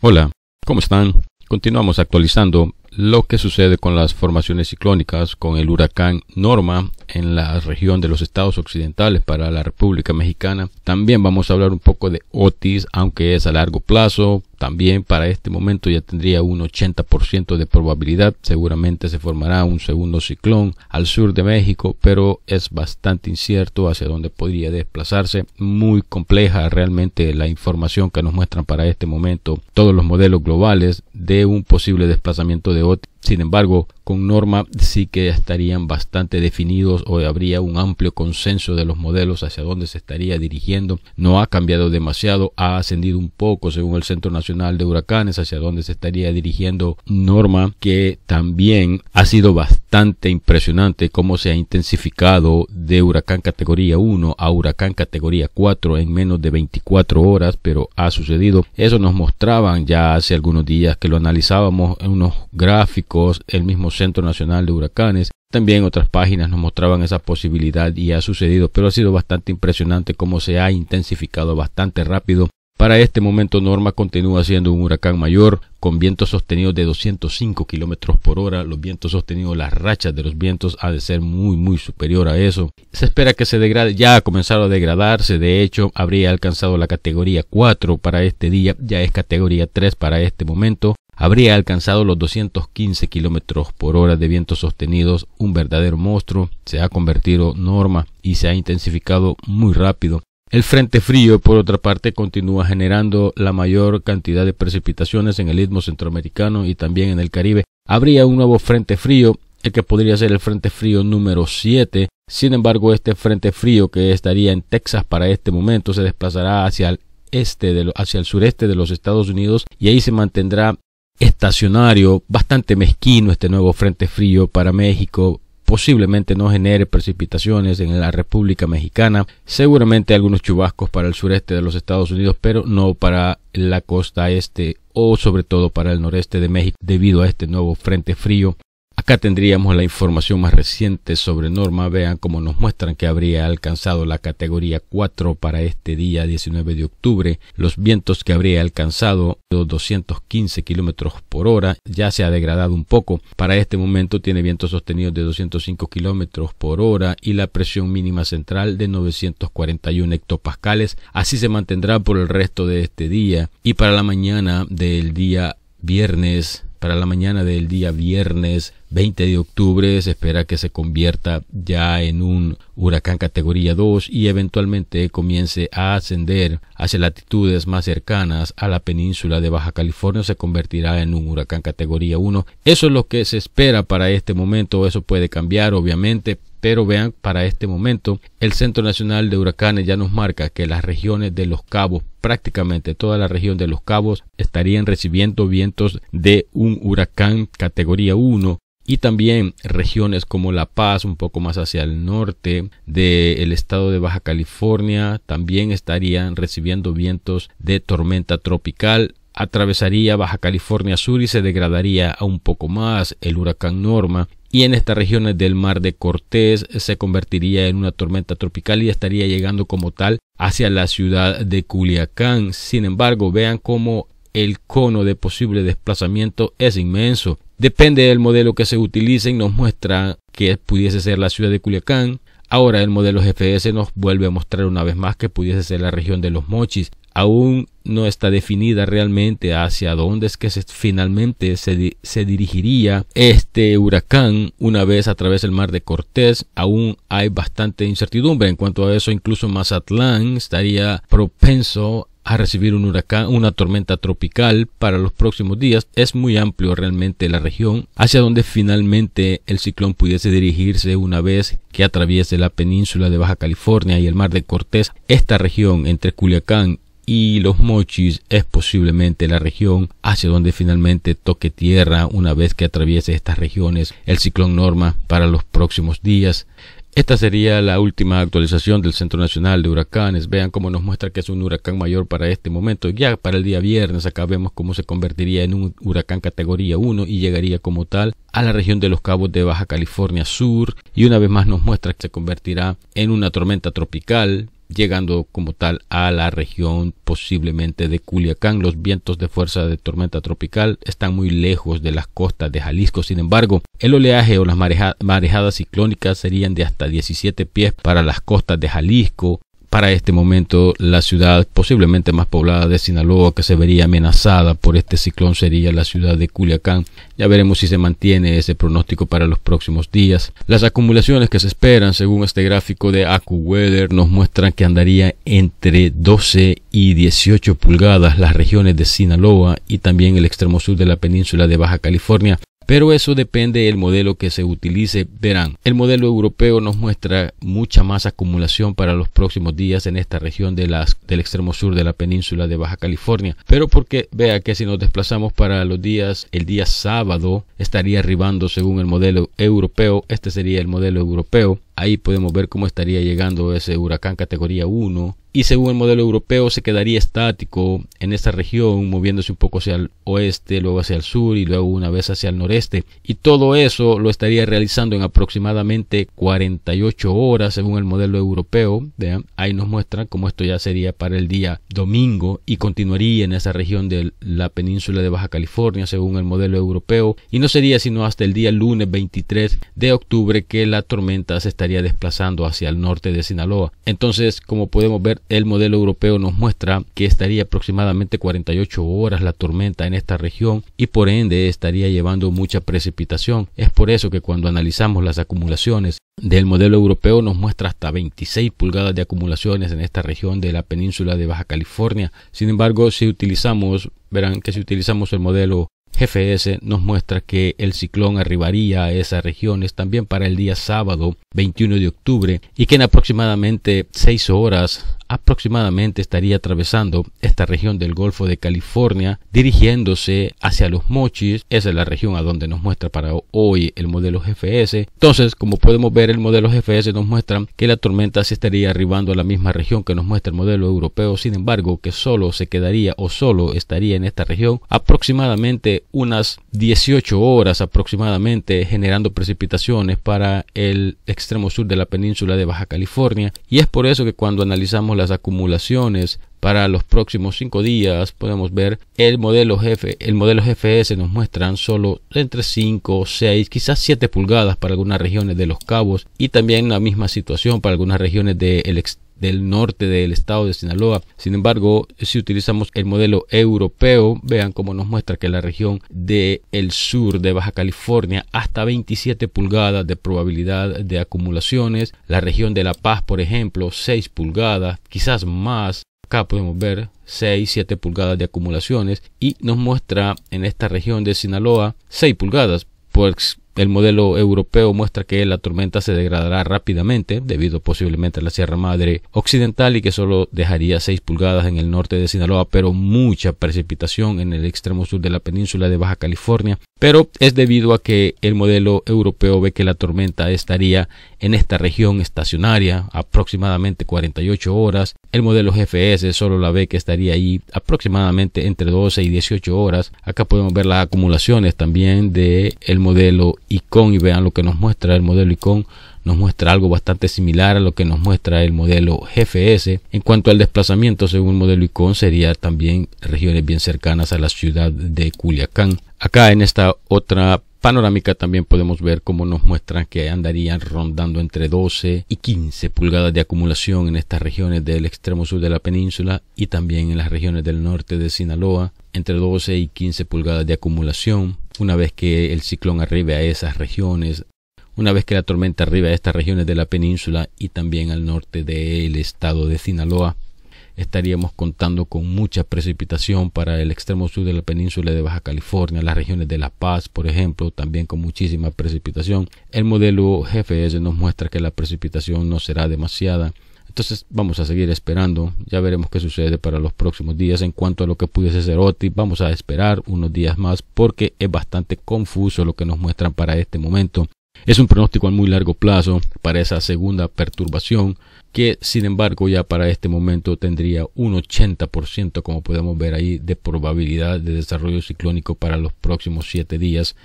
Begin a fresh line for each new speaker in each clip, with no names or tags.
Hola, ¿cómo están? Continuamos actualizando lo que sucede con las formaciones ciclónicas, con el huracán Norma en la región de los estados occidentales para la República Mexicana. También vamos a hablar un poco de Otis, aunque es a largo plazo. También para este momento ya tendría un 80% de probabilidad. Seguramente se formará un segundo ciclón al sur de México, pero es bastante incierto hacia dónde podría desplazarse. Muy compleja realmente la información que nos muestran para este momento todos los modelos globales de un posible desplazamiento de вперед Sin embargo, con norma sí que estarían bastante definidos o habría un amplio consenso de los modelos hacia dónde se estaría dirigiendo. No ha cambiado demasiado, ha ascendido un poco según el Centro Nacional de Huracanes hacia dónde se estaría dirigiendo norma que también ha sido bastante impresionante cómo se ha intensificado de huracán categoría 1 a huracán categoría 4 en menos de 24 horas, pero ha sucedido. Eso nos mostraban ya hace algunos días que lo analizábamos en unos gráficos el mismo Centro Nacional de Huracanes, también otras páginas nos mostraban esa posibilidad y ha sucedido, pero ha sido bastante impresionante cómo se ha intensificado bastante rápido. Para este momento Norma continúa siendo un huracán mayor con vientos sostenidos de 205 kilómetros por hora. Los vientos sostenidos, las rachas de los vientos ha de ser muy muy superior a eso. Se espera que se degrade, ya ha comenzado a degradarse. De hecho, habría alcanzado la categoría 4 para este día, ya es categoría 3 para este momento habría alcanzado los 215 kilómetros por hora de vientos sostenidos, un verdadero monstruo, se ha convertido norma y se ha intensificado muy rápido. El frente frío, por otra parte, continúa generando la mayor cantidad de precipitaciones en el istmo centroamericano y también en el Caribe. Habría un nuevo frente frío, el que podría ser el frente frío número 7. Sin embargo, este frente frío que estaría en Texas para este momento se desplazará hacia el este hacia el sureste de los Estados Unidos y ahí se mantendrá estacionario, bastante mezquino este nuevo Frente Frío para México, posiblemente no genere precipitaciones en la República Mexicana, seguramente algunos chubascos para el sureste de los Estados Unidos, pero no para la costa este o sobre todo para el noreste de México debido a este nuevo frente frío Acá tendríamos la información más reciente sobre Norma, vean cómo nos muestran que habría alcanzado la categoría 4 para este día 19 de octubre, los vientos que habría alcanzado 215 kilómetros por hora, ya se ha degradado un poco, para este momento tiene vientos sostenidos de 205 kilómetros por hora y la presión mínima central de 941 hectopascales, así se mantendrá por el resto de este día y para la mañana del día viernes para la mañana del día viernes 20 de octubre se espera que se convierta ya en un huracán categoría 2 y eventualmente comience a ascender hacia latitudes más cercanas a la península de Baja California se convertirá en un huracán categoría 1. Eso es lo que se espera para este momento, eso puede cambiar obviamente, pero vean, para este momento, el Centro Nacional de Huracanes ya nos marca que las regiones de los cabos, prácticamente toda la región de los cabos, estarían recibiendo vientos de un huracán categoría 1 y también regiones como La Paz, un poco más hacia el norte del estado de Baja California, también estarían recibiendo vientos de tormenta tropical. Atravesaría Baja California Sur y se degradaría un poco más el huracán Norma y en estas regiones del mar de Cortés se convertiría en una tormenta tropical y estaría llegando como tal hacia la ciudad de Culiacán. Sin embargo, vean cómo el cono de posible desplazamiento es inmenso. Depende del modelo que se utilice y nos muestra que pudiese ser la ciudad de Culiacán. Ahora el modelo GFS nos vuelve a mostrar una vez más que pudiese ser la región de los Mochis aún no está definida realmente hacia dónde es que finalmente se, se, dirigiría este huracán una vez a través del mar de Cortés. Aún hay bastante incertidumbre en cuanto a eso. Incluso Mazatlán estaría propenso a recibir un huracán, una tormenta tropical para los próximos días. Es muy amplio realmente la región hacia donde finalmente el ciclón pudiese dirigirse una vez que atraviese la península de Baja California y el mar de Cortés. Esta región entre Culiacán y los mochis es posiblemente la región hacia donde finalmente toque tierra una vez que atraviese estas regiones el ciclón Norma para los próximos días. Esta sería la última actualización del Centro Nacional de Huracanes. Vean cómo nos muestra que es un huracán mayor para este momento. Ya para el día viernes acá vemos cómo se convertiría en un huracán categoría 1 y llegaría como tal a la región de los cabos de Baja California Sur y una vez más nos muestra que se convertirá en una tormenta tropical llegando como tal a la región posiblemente de Culiacán. Los vientos de fuerza de tormenta tropical están muy lejos de las costas de Jalisco. Sin embargo, el oleaje o las marejadas ciclónicas serían de hasta 17 pies para las costas de Jalisco, para este momento la ciudad posiblemente más poblada de Sinaloa que se vería amenazada por este ciclón sería la ciudad de Culiacán. Ya veremos si se mantiene ese pronóstico para los próximos días. Las acumulaciones que se esperan según este gráfico de AccuWeather nos muestran que andaría entre 12 y 18 pulgadas las regiones de Sinaloa y también el extremo sur de la península de Baja California. Pero eso depende del modelo que se utilice. Verán, el modelo europeo nos muestra mucha más acumulación para los próximos días en esta región de las, del extremo sur de la península de Baja California. Pero porque vea que si nos desplazamos para los días, el día sábado estaría arribando según el modelo europeo, este sería el modelo europeo, Ahí podemos ver cómo estaría llegando ese huracán categoría 1 y según el modelo europeo se quedaría estático en esta región, moviéndose un poco hacia el oeste, luego hacia el sur y luego una vez hacia el noreste. Y todo eso lo estaría realizando en aproximadamente 48 horas según el modelo europeo. Ahí nos muestran cómo esto ya sería para el día domingo y continuaría en esa región de la península de Baja California según el modelo europeo. Y no sería sino hasta el día lunes 23 de octubre que la tormenta se estaría desplazando hacia el norte de Sinaloa. Entonces, como podemos ver, el modelo europeo nos muestra que estaría aproximadamente 48 horas la tormenta en esta región y por ende estaría llevando mucha precipitación. Es por eso que cuando analizamos las acumulaciones del modelo europeo nos muestra hasta 26 pulgadas de acumulaciones en esta región de la península de Baja California. Sin embargo, si utilizamos, verán que si utilizamos el modelo GFS nos muestra que el ciclón arribaría a esas regiones también para el día sábado 21 de octubre y que en aproximadamente 6 horas aproximadamente estaría atravesando esta región del Golfo de California dirigiéndose hacia los Mochis, esa es la región a donde nos muestra para hoy el modelo GFS. Entonces, como podemos ver, el modelo GFS nos muestra que la tormenta se estaría arribando a la misma región que nos muestra el modelo europeo, sin embargo, que solo se quedaría o solo estaría en esta región aproximadamente unas 18 horas aproximadamente generando precipitaciones para el extremo sur de la península de Baja California y es por eso que cuando analizamos las acumulaciones para los próximos cinco días podemos ver el modelo jefe el modelo GFS nos muestran solo entre 5 6 quizás 7 pulgadas para algunas regiones de los cabos y también la misma situación para algunas regiones del del norte del estado de Sinaloa. Sin embargo, si utilizamos el modelo europeo, vean cómo nos muestra que la región del sur de Baja California hasta 27 pulgadas de probabilidad de acumulaciones, la región de La Paz, por ejemplo, 6 pulgadas, quizás más, Acá podemos ver 6, 7 pulgadas de acumulaciones y nos muestra en esta región de Sinaloa 6 pulgadas. Pues el modelo europeo muestra que la tormenta se degradará rápidamente, debido posiblemente a la Sierra Madre Occidental y que solo dejaría 6 pulgadas en el norte de Sinaloa, pero mucha precipitación en el extremo sur de la península de Baja California. Pero es debido a que el modelo europeo ve que la tormenta estaría en esta región estacionaria aproximadamente 48 horas. El modelo GFS solo la ve que estaría ahí aproximadamente entre 12 y 18 horas. Acá podemos ver las acumulaciones también del el modelo ICON y vean lo que nos muestra el modelo ICON nos muestra algo bastante similar a lo que nos muestra el modelo GFS. En cuanto al desplazamiento, según el modelo ICON, sería también regiones bien cercanas a la ciudad de Culiacán. Acá en esta otra panorámica también podemos ver cómo nos muestran que andarían rondando entre 12 y 15 pulgadas de acumulación en estas regiones del extremo sur de la península y también en las regiones del norte de Sinaloa, entre 12 y 15 pulgadas de acumulación. Una vez que el ciclón arribe a esas regiones, una vez que la tormenta arribe a estas regiones de la península y también al norte del estado de Sinaloa, estaríamos contando con mucha precipitación para el extremo sur de la península de Baja California, las regiones de La Paz, por ejemplo, también con muchísima precipitación. El modelo GFS nos muestra que la precipitación no será demasiada entonces vamos a seguir esperando, ya veremos qué sucede para los próximos días en cuanto a lo que pudiese ser OTI, vamos a esperar unos días más porque es bastante confuso lo que nos muestran para este momento. Es un pronóstico a muy largo plazo para esa segunda perturbación que sin embargo ya para este momento tendría un 80% como podemos ver ahí de probabilidad de desarrollo ciclónico para los próximos 7 días.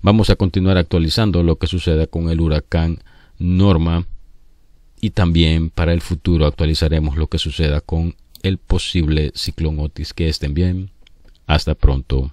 Vamos a continuar actualizando lo que suceda con el huracán Norma y también para el futuro actualizaremos lo que suceda con el posible ciclón Otis. Que estén bien. Hasta pronto.